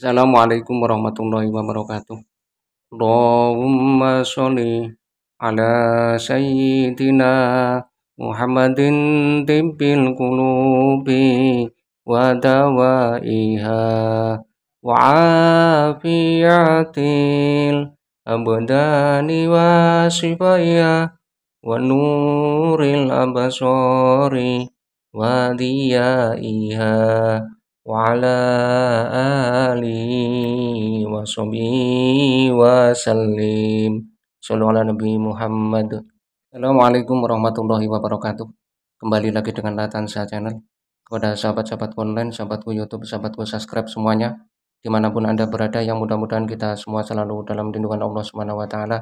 Assalamualaikum warahmatullahi wabarakatuh. Allahumma sholli ala sayyidina Muhammadin tibbil qulubi wa dawaiha wa afiyatil abdani wa sifaya wa nuril abasori wa diyaiha وعلى آله وصحبه وسلم صلوا على نبي محمد Assalamualaikum warahmatullahi wabarakatuh Kembali lagi dengan Latansa Channel Kepada sahabat sahabat online, sahabatku Youtube, sahabatku subscribe semuanya Dimanapun Anda berada yang mudah-mudahan kita semua selalu dalam lindungan Allah Subhanahu Wa Taala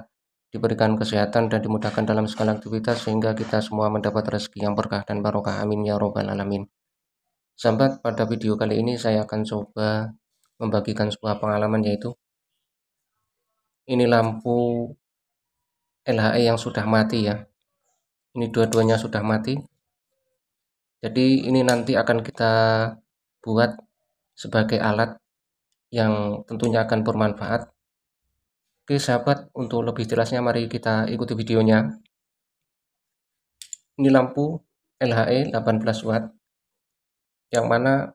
Diberikan kesehatan dan dimudahkan dalam segala aktivitas Sehingga kita semua mendapat rezeki yang berkah dan barokah Amin Ya Robbal Alamin Sahabat, pada video kali ini saya akan coba membagikan sebuah pengalaman yaitu ini lampu LHE yang sudah mati ya. Ini dua-duanya sudah mati. Jadi ini nanti akan kita buat sebagai alat yang tentunya akan bermanfaat. Oke sahabat, untuk lebih jelasnya mari kita ikuti videonya. Ini lampu LHE 18 watt yang mana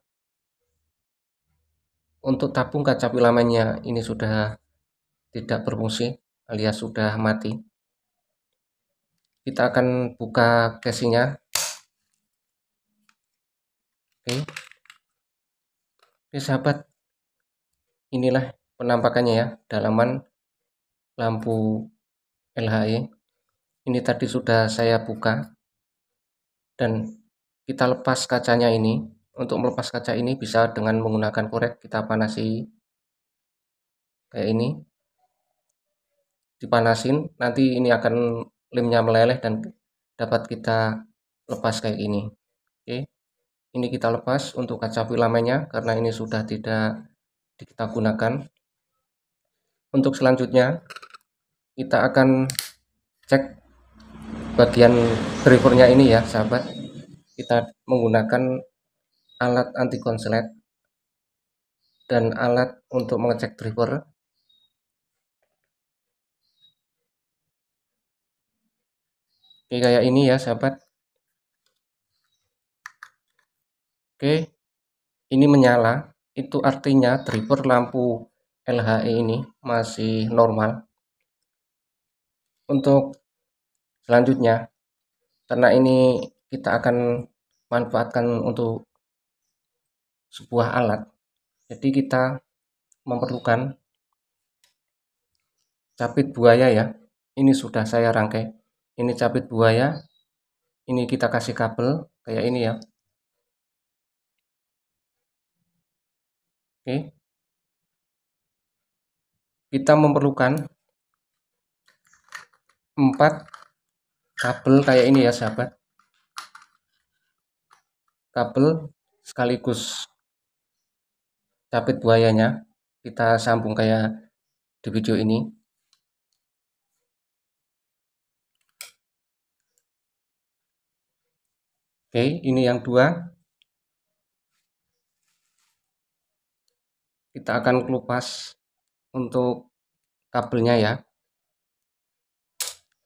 untuk tabung kaca filamennya ini sudah tidak berfungsi alias sudah mati kita akan buka casingnya oke oke sahabat inilah penampakannya ya dalaman lampu LHE ini tadi sudah saya buka dan kita lepas kacanya ini untuk melepas kaca ini bisa dengan menggunakan korek kita panasi kayak ini. Dipanasin, nanti ini akan lemnya meleleh dan dapat kita lepas kayak ini. Oke. Ini kita lepas untuk kaca filamennya karena ini sudah tidak kita gunakan. Untuk selanjutnya kita akan cek bagian drivernya ini ya sahabat kita menggunakan alat anti konslet dan alat untuk mengecek driver. Oke, kayak ini ya sahabat. Oke, ini menyala. Itu artinya driver lampu LHE ini masih normal. Untuk selanjutnya, karena ini kita akan manfaatkan untuk sebuah alat. Jadi kita memerlukan capit buaya ya. Ini sudah saya rangkai. Ini capit buaya. Ini kita kasih kabel kayak ini ya. Oke. Kita memerlukan empat kabel kayak ini ya sahabat. Kabel sekaligus capit buayanya kita sambung kayak di video ini oke ini yang dua kita akan kelupas untuk kabelnya ya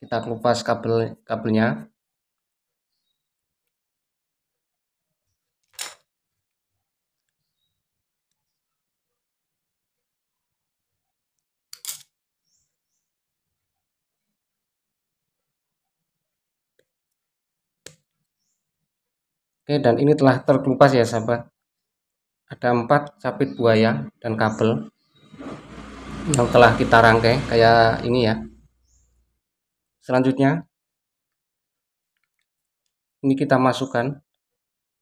kita kelupas kabel kabelnya Oke, dan ini telah terkelupas ya sahabat. Ada empat capit buaya dan kabel yang telah kita rangkai kayak ini ya. Selanjutnya, ini kita masukkan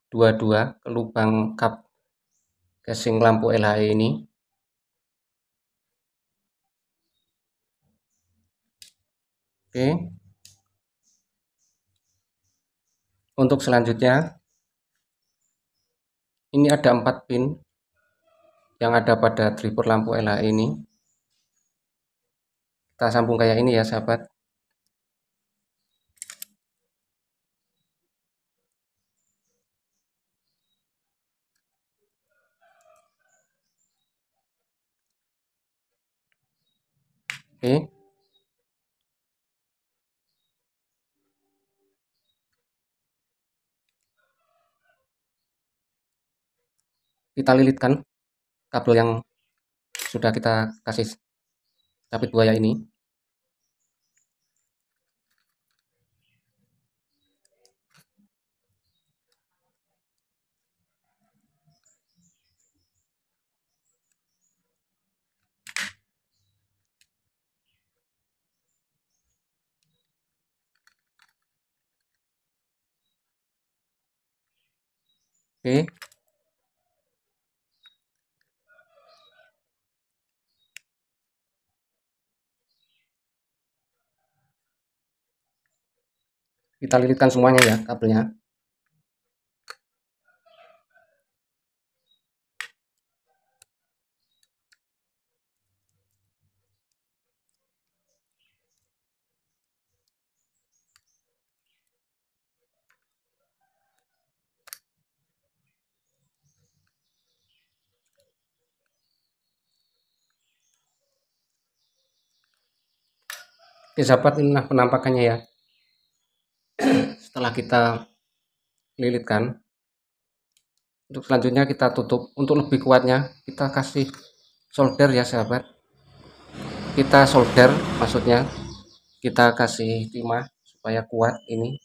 dua-dua ke lubang kap casing lampu LHE ini. Oke. Untuk selanjutnya ini ada empat pin yang ada pada tripod lampu LA ini kita sambung kayak ini ya sahabat Oke. Okay. kita lilitkan kabel yang sudah kita kasih capit buaya ini Oke, kita lilitkan semuanya ya kabelnya Oke sahabat inilah penampakannya ya setelah kita lilitkan untuk selanjutnya kita tutup untuk lebih kuatnya kita kasih solder ya sahabat kita solder maksudnya kita kasih timah supaya kuat ini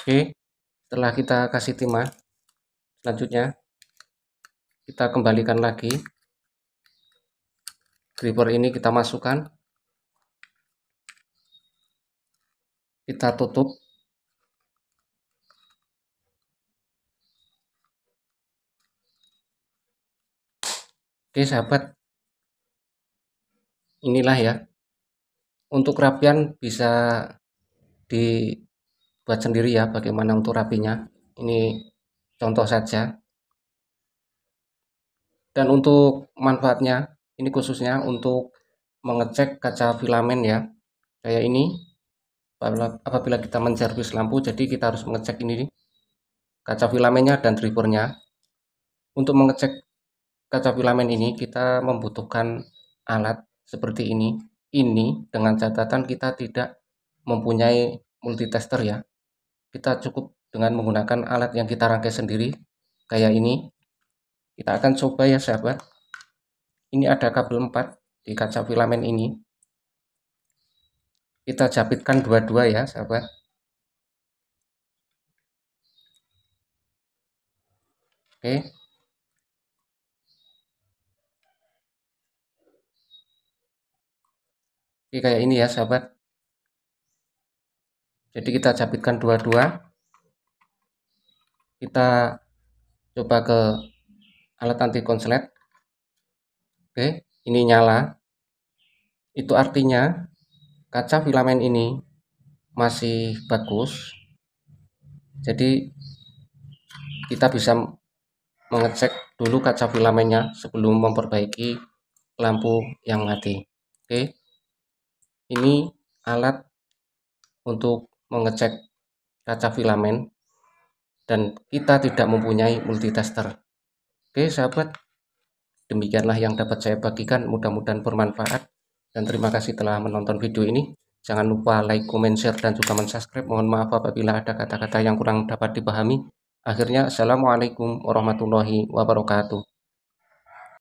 Oke, setelah kita kasih timah, selanjutnya kita kembalikan lagi. Gripper ini kita masukkan. Kita tutup. Oke sahabat, inilah ya. Untuk rapian bisa di buat sendiri ya bagaimana untuk rapinya ini contoh saja dan untuk manfaatnya ini khususnya untuk mengecek kaca filamen ya kayak ini apabila, kita menservis lampu jadi kita harus mengecek ini kaca filamennya dan drivernya untuk mengecek kaca filamen ini kita membutuhkan alat seperti ini ini dengan catatan kita tidak mempunyai multitester ya kita cukup dengan menggunakan alat yang kita rangkai sendiri kayak ini kita akan coba ya sahabat ini ada kabel 4 di kaca filamen ini kita jabitkan dua-dua ya sahabat oke oke kayak ini ya sahabat jadi kita jabitkan dua-dua kita coba ke alat anti konslet oke ini nyala itu artinya kaca filamen ini masih bagus jadi kita bisa mengecek dulu kaca filamennya sebelum memperbaiki lampu yang mati oke ini alat untuk mengecek kaca filamen dan kita tidak mempunyai multitester. Oke sahabat, demikianlah yang dapat saya bagikan. Mudah-mudahan bermanfaat dan terima kasih telah menonton video ini. Jangan lupa like, comment, share, dan juga mensubscribe. Mohon maaf apabila ada kata-kata yang kurang dapat dipahami. Akhirnya, Assalamualaikum warahmatullahi wabarakatuh.